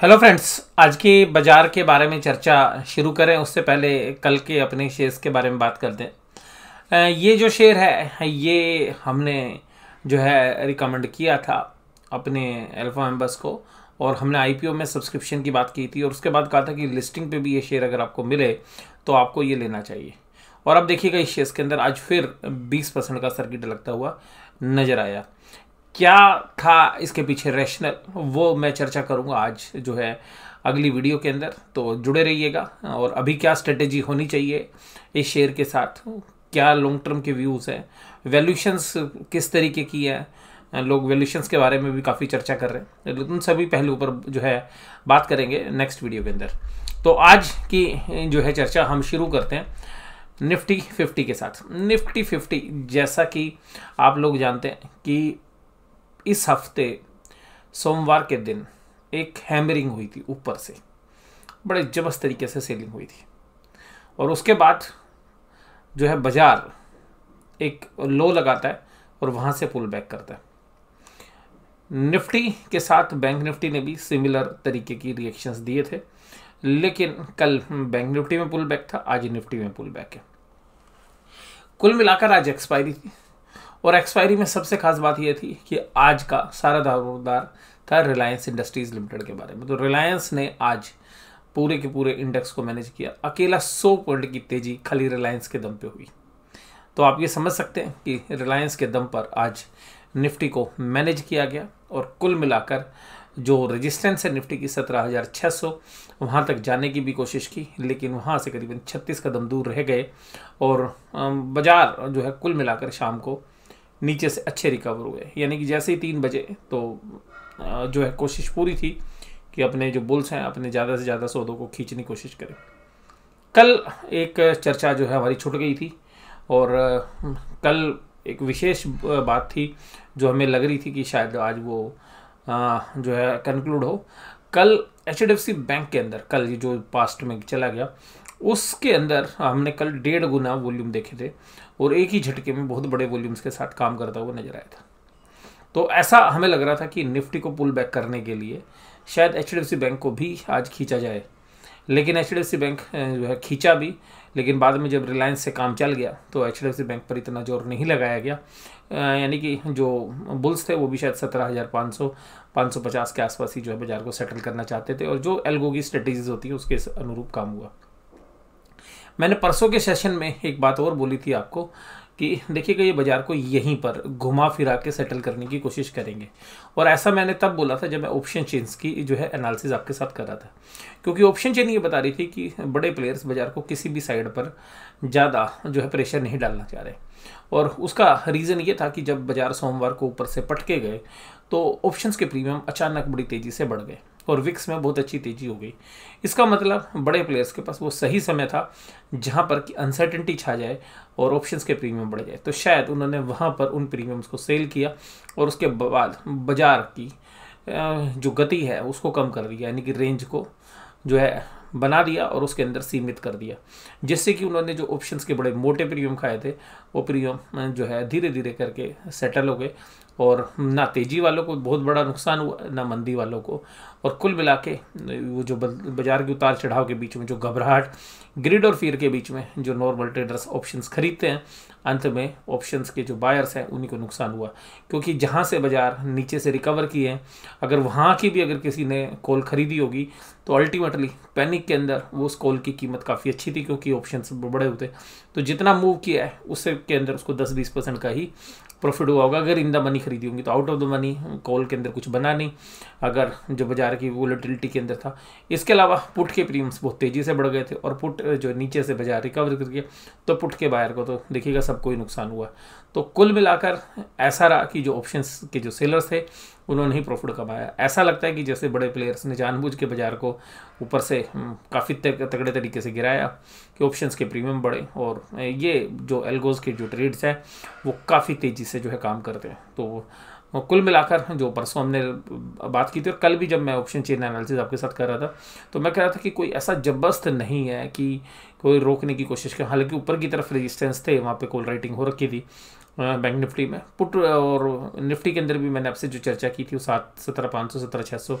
hello friends आज की बाज़ार के बारे में चर्चा शुरू करें उससे पहले कल के अपने शेयर्स के बारे में बात करते हैं ये जो शेयर है ये हमने जो है रिकमेंड किया था अपने एल्फा मेंबर्स को और हमने आईपीओ में सब्सक्रिप्शन की बात की थी और उसके बाद कहा था कि लिस्टिंग पे भी ये शेयर अगर आपको मिले तो आपको ये लेना चाहिए और अब देखिएगा इस शेयर्स के अंदर आज फिर बीस परसेंट का सर्किट लगता हुआ नज़र आया क्या था इसके पीछे रैशनल वो मैं चर्चा करूँगा आज जो है अगली वीडियो के अंदर तो जुड़े रहिएगा और अभी क्या स्ट्रेटेजी होनी चाहिए इस शेयर के साथ क्या लॉन्ग टर्म के व्यूज़ हैं वैल्यूशंस किस तरीके की है लोग वैल्यूशंस के बारे में भी काफ़ी चर्चा कर रहे हैं उन सभी पहलुओं पर जो है बात करेंगे नेक्स्ट वीडियो के अंदर तो आज की जो है चर्चा हम शुरू करते हैं निफ्टी फिफ्टी के साथ निफ्टी फिफ्टी जैसा कि आप लोग जानते हैं कि इस हफ्ते सोमवार के दिन एक हैमरिंग हुई थी ऊपर से बड़े जबरदस्त तरीके से सेलिंग हुई थी और उसके बाद जो है बाजार एक लो लगाता है और वहाँ से पुल बैक करता है निफ्टी के साथ बैंक निफ्टी ने भी सिमिलर तरीके की रिएक्शंस दिए थे लेकिन कल बैंक निफ्टी में पुल बैक था आज निफ्टी में पुल बैक है कुल मिलाकर आज एक्सपायरी थी और एक्सपायरी में सबसे खास बात यह थी कि आज का सारा दारोदार था रिलायंस इंडस्ट्रीज़ लिमिटेड के बारे में तो रिलायंस ने आज पूरे के पूरे इंडेक्स को मैनेज किया अकेला सौ पॉइंट की तेज़ी खाली रिलायंस के दम पे हुई तो आप ये समझ सकते हैं कि रिलायंस के दम पर आज निफ्टी को मैनेज किया गया और कुल मिलाकर जो रेजिस्टेंस है निफ्टी की सत्रह हज़ार छः सौ वहाँ तक जाने की भी कोशिश की लेकिन वहाँ से करीबन छत्तीस कदम दूर रह गए और बाज़ार जो है कुल मिलाकर शाम को नीचे से अच्छे रिकवर हुए यानी कि जैसे ही तीन बजे तो जो है कोशिश पूरी थी कि अपने जो बुल्स हैं अपने ज़्यादा से ज़्यादा सौदों को खींचने की कोशिश करें कल एक चर्चा जो है हमारी छुट गई थी और कल एक विशेष बात थी जो हमें लग रही थी कि शायद आज वो जो है कंक्लूड हो कल एच बैंक के अंदर कल जो पास्ट में चला गया उसके अंदर हमने कल डेढ़ गुना वॉल्यूम देखे थे और एक ही झटके में बहुत बड़े वॉल्यूम्स के साथ काम करता हुआ नजर आया था तो ऐसा हमें लग रहा था कि निफ्टी को पुल बैक करने के लिए शायद एच बैंक को भी आज खींचा जाए लेकिन एच बैंक जो है खींचा भी लेकिन बाद में जब रिलायंस से काम चल गया तो एच बैंक पर इतना जोर नहीं लगाया गया यानी कि जो बुल्स थे वो भी शायद सत्रह हज़ार पाँच सौ पाँच सौ पचास के आसपास ही जो है बाज़ार को सेटल करना चाहते थे और जो एल्गो की स्ट्रेटेजीज होती हैं उसके अनुरूप काम हुआ मैंने परसों के सेशन में एक बात और बोली थी आपको कि देखिएगा ये बाज़ार को यहीं पर घुमा फिरा के सेटल करने की कोशिश करेंगे और ऐसा मैंने तब बोला था जब मैं ऑप्शन चेंज की जो है एनालिसिस आपके साथ कर रहा था क्योंकि ऑप्शन चेन ये बता रही थी कि बड़े प्लेयर्स बाज़ार को किसी भी साइड पर ज़्यादा जो है प्रेशर नहीं डालना चाह रहे और उसका रीज़न ये था कि जब बाज़ार सोमवार को ऊपर से पटके गए तो ऑप्शंस के प्रीमियम अचानक बड़ी तेज़ी से बढ़ गए और विक्स में बहुत अच्छी तेजी हो गई इसका मतलब बड़े प्लेयर्स के पास वो सही समय था जहाँ पर कि अनसर्टेंटी छा जाए और ऑप्शंस के प्रीमियम बढ़ जाए तो शायद उन्होंने वहाँ पर उन प्रीमियम्स को सेल किया और उसके बाद बाजार की जो गति है उसको कम कर दिया यानी कि रेंज को जो है बना दिया और उसके अंदर सीमित कर दिया जिससे कि उन्होंने जो ऑप्शंस के बड़े मोटे प्रीमियम खाए थे ओप्रियम जो है धीरे धीरे करके सेटल हो गए और ना तेज़ी वालों को बहुत बड़ा नुकसान हुआ ना मंदी वालों को और कुल मिला के वो जो बाजार के उतार चढ़ाव के बीच में जो घबराहट ग्रिड और फीर के बीच में जो नॉर्मल ट्रेडर्स ऑप्शंस खरीदते हैं अंत में ऑप्शंस के जो बायर्स हैं उन्हीं को नुकसान हुआ क्योंकि जहाँ से बाज़ार नीचे से रिकवर किए हैं अगर वहाँ की भी अगर किसी ने कॉल खरीदी होगी तो अल्टीमेटली पैनिक के अंदर वो उस कॉल की कीमत काफ़ी अच्छी थी क्योंकि ऑप्शंस बड़े होते तो जितना मूव किया है उससे के अंदर उसको दस बीस परसेंट का ही प्रॉफिट हुआ होगा अगर इन द मनी खरीदी होंगी तो out of the money call के अंदर कुछ बना नहीं अगर जो बाजार की वोलेटिलिटी के अंदर था इसके अलावा पुट के प्रीमियम्स बहुत तेज़ी से बढ़ गए थे और पुट जो नीचे से बाजार रिकवर कर गया तो पुट के बायर को तो देखिएगा सबको ही नुकसान हुआ तो कुल मिलाकर ऐसा रहा कि जो ऑप्शन के जो सेलर्स थे उन्होंने ही प्रॉफिट कमाया ऐसा लगता है कि जैसे बड़े प्लेयर्स ने जानबूझ के बाजार को ऊपर से हम्म, काफ़ी तगड़े तरीके से गिराया कि ऑप्शंस के प्रीमियम बढ़े और ये जो एल्गोज के जो ट्रेड्स हैं वो काफ़ी तेज़ी से जो है काम करते हैं तो कुल मिलाकर जो परसों हमने बात की थी और कल भी जब मैं ऑप्शन चेन एनालिसिस आपके साथ कर रहा था तो मैं कह रहा था कि कोई ऐसा जबरदस्त नहीं है कि कोई रोकने की कोशिश कर हालांकि ऊपर की तरफ रेजिस्टेंस थे वहाँ पे कॉल राइटिंग हो रखी थी बैंक हाँ, निफ्टी में पुट और निफ्टी के अंदर भी मैंने आपसे जो चर्चा की थी वो सात सत्रह पाँच सौ सत्रह छः सौ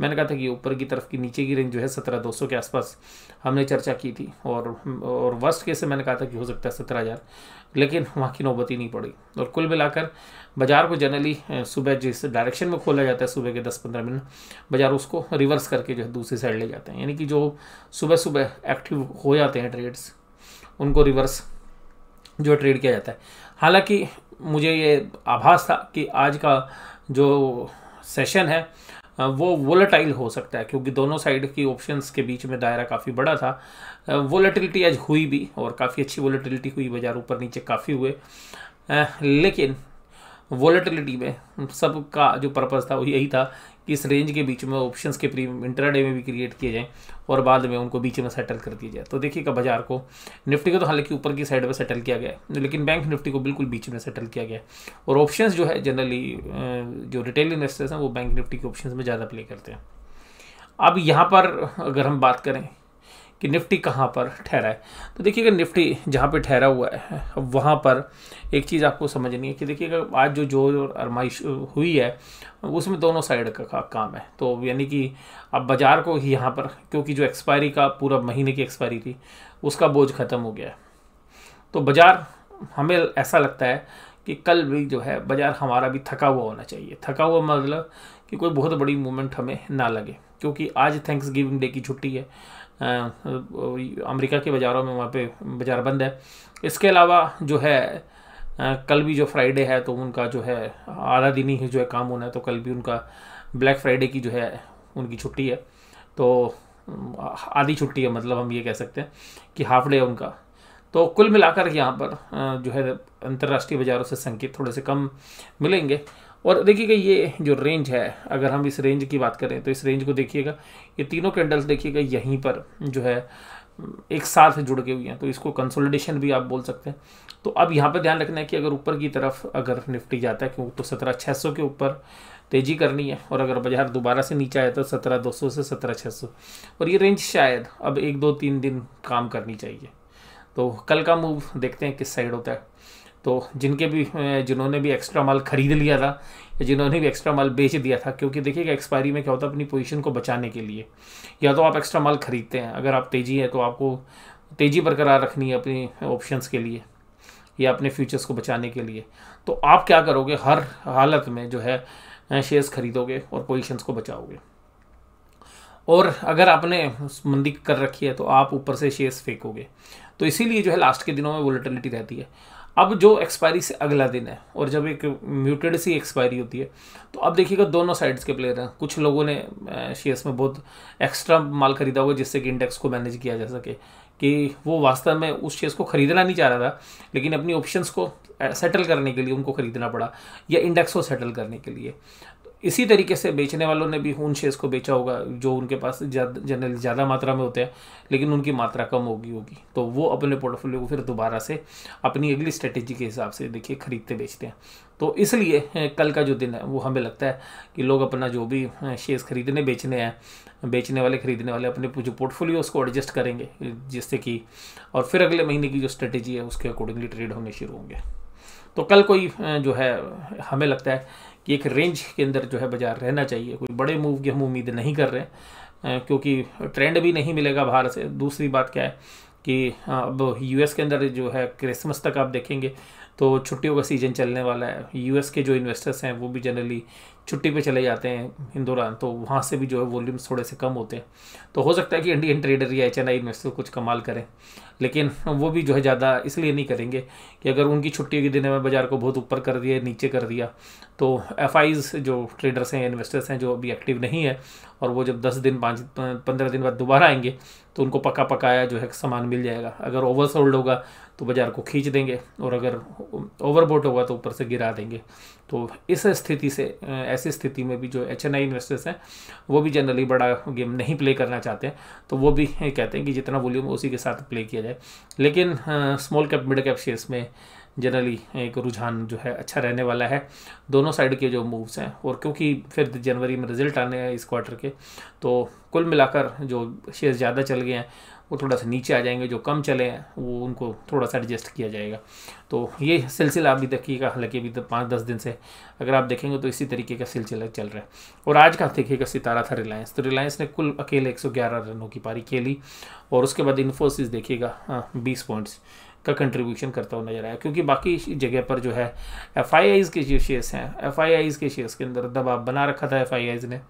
मैंने कहा था कि ऊपर की तरफ की नीचे की रेंज जो है सत्रह दो सौ के आसपास हमने चर्चा की थी और और वर्स्ट केस से मैंने कहा था कि हो सकता है सत्रह हज़ार लेकिन वहाँ की नौबत ही नहीं पड़ी और कुल मिलाकर बाज़ार को जनरली सुबह जिस डायरेक्शन में खोला जाता है सुबह के दस पंद्रह मिनट बाज़ार उसको रिवर्स करके जो है दूसरी साइड ले जाते हैं यानी कि जो सुबह सुबह एक्टिव हो जाते हैं ट्रेड्स उनको रिवर्स जो ट्रेड किया जाता है हालांकि मुझे ये आभास था कि आज का जो सेशन है वो वोलेटाइल हो सकता है क्योंकि दोनों साइड की ऑप्शंस के बीच में दायरा काफ़ी बड़ा था वोलेटिलिटी आज हुई भी और काफ़ी अच्छी वोलेटिलिटी हुई बाजार ऊपर नीचे काफ़ी हुए लेकिन वोलेटिलिटी में सबका जो पर्पज़ था वो यही था इस रेंज के बीच में ऑप्शंस के प्री इंटरडे में भी क्रिएट किए जाएँ और बाद में उनको बीच में सेटल कर दिया जाए तो देखिएगा बाजार को निफ्टी को तो हालांकि ऊपर की साइड पर सेटल किया गया है लेकिन बैंक निफ्टी को बिल्कुल बीच में सेटल किया गया और ऑप्शन जो है जनरली जो रिटेल इन्वेस्टर्स हैं वो बैंक निफ्टी के ऑप्शन में ज़्यादा प्ले करते हैं अब यहाँ पर अगर हम बात करें कि निफ्टी कहाँ पर ठहरा है तो देखिएगा निफ्टी जहाँ पे ठहरा हुआ है वहाँ पर एक चीज़ आपको समझनी है कि देखिएगा आज जो जोर और आरमाइश हुई है उसमें दोनों साइड का, का काम है तो यानी कि अब बाज़ार को ही यहाँ पर क्योंकि जो एक्सपायरी का पूरा महीने की एक्सपायरी थी उसका बोझ ख़त्म हो गया है तो बाज़ार हमें ऐसा लगता है कि कल भी जो है बाज़ार हमारा भी थका हुआ होना चाहिए थका हुआ मतलब कि कोई बहुत बड़ी मूवमेंट हमें ना लगे क्योंकि आज थैंक्स गिविंग डे की छुट्टी है अमेरिका के बाज़ारों में वहाँ पे बाज़ार बंद है इसके अलावा जो है कल भी जो फ्राइडे है तो उनका जो है आधा दिन ही जो है काम होना है तो कल भी उनका ब्लैक फ्राइडे की जो है उनकी छुट्टी है तो आधी छुट्टी है मतलब हम ये कह सकते हैं कि हाफ डे है उनका तो कुल मिलाकर यहाँ पर जो है अंतर्राष्ट्रीय बाज़ारों से संकेत थोड़े से कम मिलेंगे और देखिएगा ये जो रेंज है अगर हम इस रेंज की बात करें तो इस रेंज को देखिएगा ये तीनों कैंडल्स देखिएगा यहीं पर जो है एक साथ जुड़ के हुई हैं तो इसको कंसोलिडेशन भी आप बोल सकते हैं तो अब यहाँ पर ध्यान रखना है कि अगर ऊपर की तरफ अगर निफ्टी जाता है क्योंकि तो सत्रह छः सौ के ऊपर तेज़ी करनी है और अगर बाजार दोबारा से नीचे आया तो सत्रह दो सौ से सत्रह छः सौ और ये रेंज शायद अब एक दो तीन दिन काम करनी चाहिए तो कल का मूव देखते हैं किस साइड होता है तो जिनके भी जिन्होंने भी एक्स्ट्रा माल ख़रीद लिया था या जिन्होंने भी एक्स्ट्रा माल बेच दिया था क्योंकि देखिएगा एक्सपायरी में क्या होता है अपनी पोजीशन को बचाने के लिए या तो आप एक्स्ट्रा माल ख़रीदते हैं अगर आप तेज़ी है तो आपको तेज़ी बरकरार रखनी है अपनी ऑप्शंस के लिए या अपने फ्यूचर्स को बचाने के लिए तो आप क्या करोगे हर हालत में जो है शेयर्स खरीदोगे और पोजिशन को बचाओगे और अगर आपने मंदी कर रखी है तो आप ऊपर से शेयर्स फेंकोगे तो इसीलिए जो है लास्ट के दिनों में वोलेटिलिटी रहती है अब जो एक्सपायरी से अगला दिन है और जब एक म्यूटेड सी एक्सपायरी होती है तो अब देखिएगा दोनों साइड्स के प्लेयर हैं कुछ लोगों ने शेयर्स में बहुत एक्स्ट्रा माल खरीदा हुआ जिससे कि इंडेक्स को मैनेज किया जा सके कि वो वास्तव में उस शेयर्स को खरीदना नहीं चाह रहा था लेकिन अपनी ऑप्शंस को सेटल करने के लिए उनको खरीदना पड़ा या इंडेक्स को सेटल करने के लिए इसी तरीके से बेचने वालों ने भी उन शेयर्स को बेचा होगा जो उनके पास जनरल ज़्यादा मात्रा में होते हैं लेकिन उनकी मात्रा कम होगी होगी तो वो अपने पोर्टफोलियो को फिर दोबारा से अपनी अगली स्ट्रेटेजी के हिसाब से देखिए ख़रीदते बेचते हैं तो इसलिए कल का जो दिन है वो हमें लगता है कि लोग अपना जो भी शेयर्स खरीदने बेचने हैं बेचने वाले खरीदने वाले अपने जो पोर्टफोलियो उसको एडजस्ट करेंगे जिससे कि और फिर अगले महीने की जो स्ट्रेटेजी है उसके अकॉर्डिंगली ट्रेड होने शुरू होंगे तो कल कोई जो है हमें लगता है कि एक रेंज के अंदर जो है बाजार रहना चाहिए कोई बड़े मूव की हम उम्मीद नहीं कर रहे क्योंकि ट्रेंड भी नहीं मिलेगा बाहर से दूसरी बात क्या है कि अब यूएस के अंदर जो है क्रिसमस तक आप देखेंगे तो छुट्टियों का सीज़न चलने वाला है यूएस के जो इन्वेस्टर्स हैं वो भी जनरली छुट्टी पे चले जाते हैं इन दौरान तो वहाँ से भी जो है वॉल्यूम्स थोड़े से कम होते हैं तो हो सकता है कि इंडियन ट्रेडर या एच एन आई इन्वेस्टर कुछ कमाल करें लेकिन वो भी जो है ज़्यादा इसलिए नहीं करेंगे कि अगर उनकी छुट्टी के दिन में बाज़ार को बहुत ऊपर कर दिया नीचे कर दिया तो एफ जो ट्रेडर्स हैं इन्वेस्टर्स हैं जो अभी एक्टिव नहीं है और वो जब दस दिन पाँच पंद्रह दिन बाद दोबारा आएंगे तो उनको पका पकाया जो है सामान मिल जाएगा अगर ओवरसोल्ड होगा तो बाज़ार को खींच देंगे और अगर ओवरबोट होगा तो ऊपर से गिरा देंगे तो इस स्थिति से ऐसी स्थिति में भी जो एच एन आई इन्वेस्टर्स हैं वो भी जनरली बड़ा गेम नहीं प्ले करना चाहते हैं तो वो भी कहते हैं कि जितना वॉल्यूम उसी के साथ प्ले किया जाए लेकिन small cap mid cap shares में जनरली एक रुझान जो है अच्छा रहने वाला है दोनों साइड के जो मूव्स हैं और क्योंकि फिर जनवरी में रिजल्ट आने हैं इस क्वार्टर के तो कुल मिलाकर जो शेयर ज़्यादा चल गए हैं वो थोड़ा सा नीचे आ जाएंगे जो कम चले हैं वो उनको थोड़ा सा एडजस्ट किया जाएगा तो ये सिलसिला अभी देखिएगा हालांकि अभी तक तो पाँच दस दिन से अगर आप देखेंगे तो इसी तरीके का सिलसिला चल रहा है और आज का देखिएगा सितारा था रिलायंस तो रिलायंस ने कुल अकेले एक रनों की पारी खेली और उसके बाद इन्फोसिस देखिएगा हाँ, बीस पॉइंट्स का कंट्रीब्यूशन करता हुआ नजर आया क्योंकि बाकी जगह पर जो है एफ के जो शेयर्स हैं एफ के शेयर्स के अंदर दबाव बना रखा था एफ ने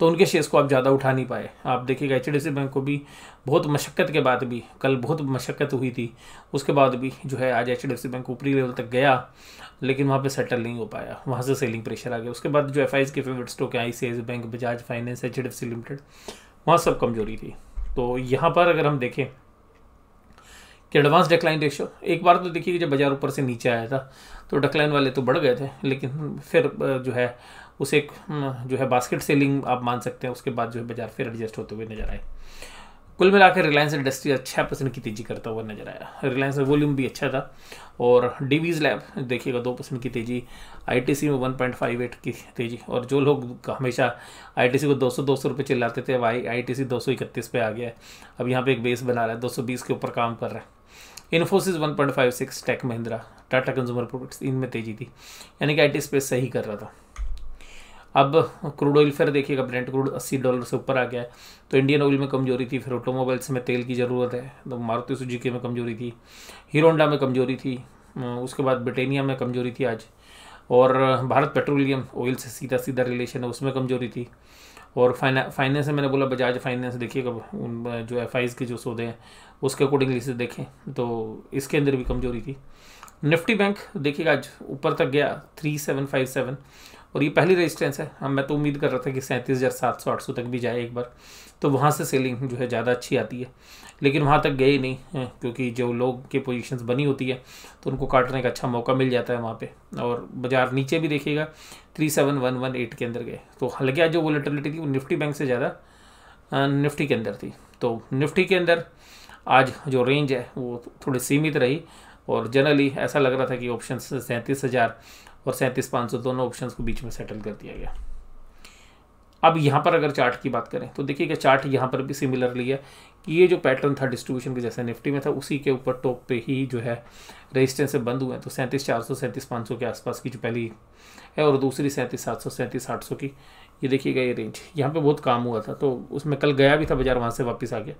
तो उनके शेयर्स को आप ज़्यादा उठा नहीं पाए आप देखिएगा एच डी बैंक को भी बहुत मशक्क़त के बाद भी कल बहुत मशक्क़त हुई थी उसके बाद भी जो है आज एच डी बैंक ऊपरी लेवल तक गया लेकिन वहाँ पे सेटल नहीं हो पाया वहाँ से सेलिंग प्रेशर आ गया उसके बाद जो एफ के फेवरेट स्टॉक है I bank Bajaj finance H D limited वहाँ सब कमजोरी थी तो यहाँ पर अगर हम देखें कि एडवांस डिक्लाइन रेशियो एक बार तो देखिए जब बाजार ऊपर से नीचे आया था तो डिक्लाइन वाले तो बढ़ गए थे लेकिन फिर जो है उसे हम्म, जो है बास्केट सेलिंग आप मान सकते हैं उसके बाद जो है बाजार फिर एडजस्ट होते हुए नजर आए कुल मिलाकर रिलायंस इंडस्ट्री छः परसेंट की तेजी करता हुआ नजर आया रिलायंस का वॉल्यूम भी अच्छा था और डीवीज लैब देखिएगा दो परसेंट की तेजी आईटीसी में वन पॉइंट फाइव एट की तेजी और जो लोग हमेशा आईटीसी को दो सौ दो सौ रुपये चिल्लाते थे अब आई सी दो सौ इकतीस पे आ गया है अब यहाँ पे एक बेस बना रहा है दो सौ बीस के ऊपर काम कर रहा है Infosys one point six tech Mahindra Tata consumer products इनमें तेजी थी यानी कि टी स्पेस सही कर रहा था अब क्रूड ऑयल फिर देखिएगा ब्रेंट क्रूड 80 डॉलर से ऊपर आ गया है तो इंडियन ऑयल में कमजोरी थी फिर ऑटोमोबाइल्स में तेल की ज़रूरत है तो मारुति सुजुकी में कमजोरी थी हीरोडा में कमजोरी थी उसके बाद ब्रिटेनिया में कमजोरी थी आज और भारत पेट्रोलियम ऑयल से सीधा सीधा रिलेशन है उसमें कमजोरी थी और फाइनेंस फाइनेंस से मैंने बोला बजाज फाइनेंस देखिएगा जो एफ के जो सौदे हैं उसके अकॉर्डिंगली से देखें तो इसके अंदर भी कमजोरी थी निफ्टी बैंक देखिएगा आज ऊपर तक गया थ्री सेवन फाइव सेवन और ये पहली रेजिस्टेंस है हम हाँ, मैं तो उम्मीद कर रहा था कि सैंतीस हज़ार सात सौ आठ सौ तक भी जाए एक बार तो वहाँ से सेलिंग जो है ज़्यादा अच्छी आती है लेकिन वहाँ तक गए ही नहीं क्योंकि जो लोग के पोजीशंस बनी होती है तो उनको काटने का अच्छा मौका मिल जाता है वहाँ पे और बाजार नीचे भी देखिएगा three seven one one eight के अंदर गए तो आज जो वोलेटिलिटी थी वो निफ्टी बैंक से ज़्यादा निफ्टी के अंदर थी तो निफ्टी के अंदर आज जो रेंज है वो थोड़ी सीमित रही और जनरली ऐसा लग रहा था कि ऑप्शन सैंतीस हज़ार और सैंतीस पाँच सौ दोनों ऑप्शन को बीच में सेटल कर दिया गया अब यहाँ पर अगर चार्ट की बात करें तो देखिएगा चार्ट यहाँ पर भी सिमिलरली है ये जो पैटर्न था डिस्ट्रीब्यूशन के जैसे निफ्टी में था उसी के ऊपर टॉप पे ही जो है रेजिस्टेंस से बंद हुए हैं तो सैंतीस चार सौ सैंतीस पाँच सौ के आसपास की जो पहली है और दूसरी सैंतीस सात सौ सैंतीस आठ सौ की ये देखिएगा ये रेंज यहाँ पे बहुत काम हुआ था तो उसमें कल गया भी था बाजार वहाँ से वापस आ गया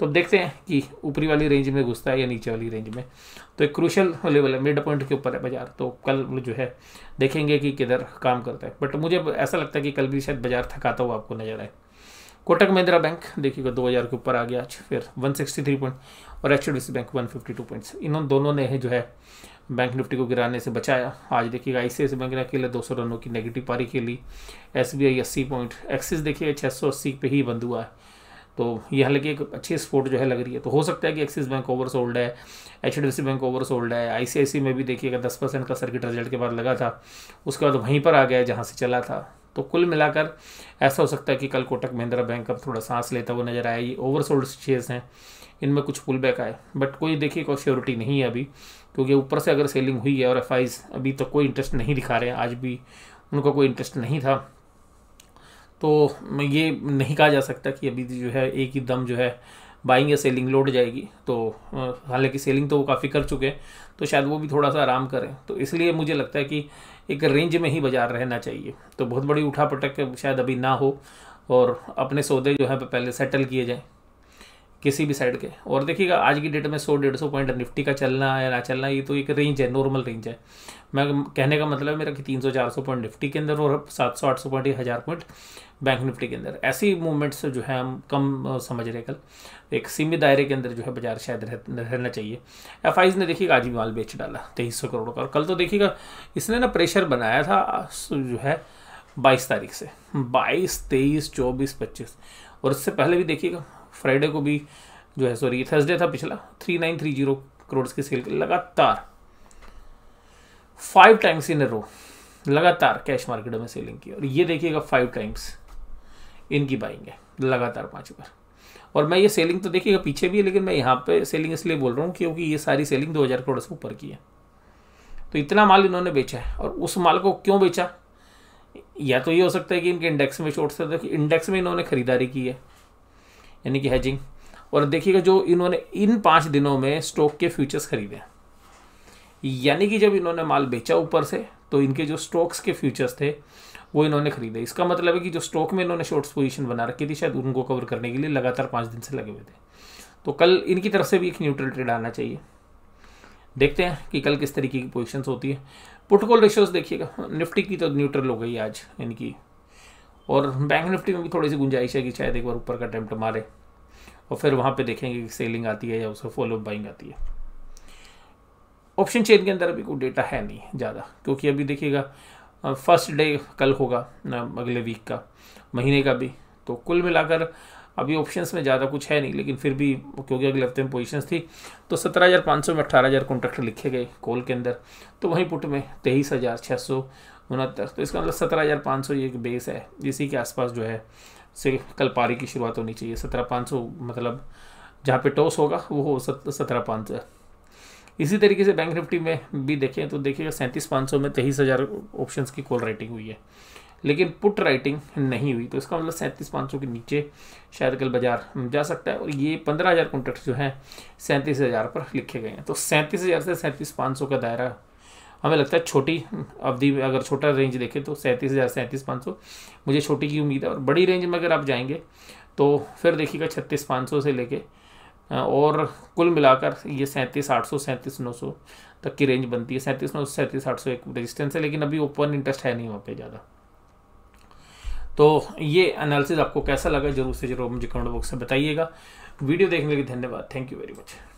तो अब देखते हैं कि ऊपरी वाली रेंज में घुसता है या नीचे वाली रेंज में तो एक क्रूशल लेवल है मिड पॉइंट के ऊपर है बाजार तो कल जो है देखेंगे कि किधर काम करता है बट मुझे ऐसा लगता है कि कल भी शायद बाजार थकाता हुआ आपको नजर आए कोटक महिंद्रा बैंक देखिएगा दो हज़ार के ऊपर आ गया आज फिर 163 पॉइंट और एच बैंक 152 पॉइंट्स इन दोनों ने जो है बैंक निफ्टी को गिराने से बचाया आज देखिएगा आई बैंक ने अकेले 200 रनों की नेगेटिव पारी के लिए एस बी आई अस्सी पॉइंट एक्सिस देखिए छः सौ अस्सी पे ही बंद हुआ है तो यह हालांकि एक अच्छी स्पोर्ट जो है लग रही है तो हो सकता है कि एक्सिस बैंक ओवर सोल्ड है H D F C bank over sold है आई सी आई सी में भी देखिएगा दस परसेंट का सर्किट रिजल्ट के बाद लगा था उसके बाद वहीं पर आ गया जहाँ से चला था तो कुल मिलाकर ऐसा हो सकता है कि कल कोटक महिंद्रा बैंक अब थोड़ा सांस लेता हुआ नजर आया ये ओवरसोल्ड शेयर्स हैं इनमें कुछ पुल बैक आए बट कोई देखिए कोई श्योरिटी नहीं है अभी क्योंकि ऊपर से अगर सेलिंग हुई है और एफ अभी तक तो कोई इंटरेस्ट नहीं दिखा रहे हैं आज भी उनका कोई इंटरेस्ट नहीं था तो ये नहीं कहा जा सकता कि अभी जो है एक ही दम जो है बाइंग या सेलिंग लौट जाएगी तो हालांकि सेलिंग तो वो काफ़ी कर चुके हैं तो शायद वो भी थोड़ा सा आराम करें तो इसलिए मुझे लगता है कि एक रेंज में ही बाजार रहना चाहिए तो बहुत बड़ी उठा पटक शायद अभी ना हो और अपने सौदे जो है पहले सेटल किए जाएँ किसी भी साइड के और देखिएगा आज की डेट में सौ डेढ़ सौ पॉइंट निफ्टी का चलना या ना चलना ये तो एक रेंज है नॉर्मल रेंज है मैं कहने का मतलब है मेरा कि तीन सौ चार सौ पॉइंट निफ्टी के अंदर और सात सौ आठ सौ पॉइंट हज़ार पॉइंट बैंक निफ्टी के अंदर ऐसी मूवमेंट्स जो है हम कम समझ रहे कल एक सीमित दायरे के अंदर जो है बाजार शायद रहना चाहिए एफ ने देखिएगा आज भी माल बेच डाला तेईस सौ करोड़ का और कल तो देखिएगा इसने ना प्रेशर बनाया था जो है बाईस तारीख से बाईस तेईस चौबीस पच्चीस और इससे पहले भी देखिएगा फ्राइडे को भी जो है सॉरी थर्सडे था पिछला three nine three zero crore की सेल लगातार फाइव टाइम्स इन रो लगातार कैश मार्केट में सेलिंग की और ये देखिएगा फाइव टाइम्स इनकी बाइंग है लगातार पाँच बार और मैं ये सेलिंग तो देखिएगा पीछे भी है लेकिन मैं यहाँ पे सेलिंग इसलिए बोल रहा हूँ क्योंकि ये सारी सेलिंग 2000 करोड़ से ऊपर की है तो इतना माल इन्होंने बेचा है और उस माल को क्यों बेचा या तो ये हो सकता है कि इनके इंडेक्स में शॉर्ट्स थे देखिए इंडेक्स में इन्होंने खरीदारी की है यानी कि हैजिंग और देखिएगा जो इन्होंने इन पाँच दिनों में स्टॉक के फ्यूचर्स खरीदे यानी कि जब इन्होंने माल बेचा ऊपर से तो इनके जो स्टॉक्स के फ्यूचर्स थे वो इन्होंने खरीदे इसका मतलब है कि जो स्टॉक में इन्होंने शॉर्ट्स पोजीशन बना रखी थी शायद उनको कवर करने के लिए लगातार पाँच दिन से लगे हुए थे तो कल इनकी तरफ से भी एक न्यूट्रल ट्रेड आना चाहिए देखते हैं कि कल किस तरीके की पोजिशन होती है पुटकॉल रेशोज देखिएगा निफ्टी की तो न्यूट्रल हो गई आज इनकी और बैंक निफ्टी में भी थोड़ी सी गुंजाइश है कि शायद एक बार ऊपर का अटैम्प्ट मारे और फिर वहाँ पे देखेंगे कि सेलिंग आती है या उसको फॉलो बाइंग आती है ऑप्शन चेन के अंदर अभी कोई डेटा है नहीं ज़्यादा क्योंकि अभी देखिएगा फर्स्ट डे कल होगा अगले वीक का महीने का भी तो कुल मिलाकर अभी ऑप्शंस में ज़्यादा कुछ है नहीं लेकिन फिर भी क्योंकि अगले हफ्ते में पोजीशंस थी तो सत्रह हज़ार पाँच सौ में अठारह हज़ार कॉन्ट्रैक्ट लिखे गए कॉल के अंदर तो वहीं पुट में तेईस हज़ार छः सौ उनहत्तर तो इसका मतलब सत्रह हज़ार पाँच सौ ये एक बेस है इसी के आसपास जो है सिर्फ कल पारी की शुरुआत होनी चाहिए सत्रह पाँच सौ मतलब जहाँ पे टॉस होगा वो हो सत्रह पाँच सौ इसी तरीके से बैंक निफ्टी में भी देखें तो देखिएगा सैंतीस पाँच सौ में तेईस हज़ार ऑप्शन की कॉल राइटिंग हुई है लेकिन पुट राइटिंग नहीं हुई तो इसका मतलब सैंतीस पाँच सौ के नीचे शायद कल बाजार जा सकता है और ये पंद्रह हज़ार कॉन्ट्रैक्ट जो हैं सैंतीस हज़ार पर लिखे गए हैं तो सैंतीस हज़ार से सैंतीस पाँच सौ का दायरा हमें लगता है छोटी अवधि में अगर छोटा रेंज देखें तो सैंतीस हज़ार सैंतीस पाँच सौ मुझे छोटी की उम्मीद है और बड़ी रेंज में अगर आप जाएंगे तो फिर देखिएगा छत्तीस पाँच सौ से लेके और कुल मिलाकर ये सैंतीस आठ सौ सैंतीस नौ सौ तक की रेंज बनती है सैंतीस नौ सौ सैंतीस आठ सौ एक रजिस्टेंस है लेकिन अभी ओपन इंटरेस्ट है नहीं वहाँ पर ज़्यादा तो ये एनालिसिस आपको कैसा लगा जरूर से जरूर मुझे कमेंट बॉक्स में बताइएगा वीडियो देखने के लिए धन्यवाद थैंक यू वेरी मच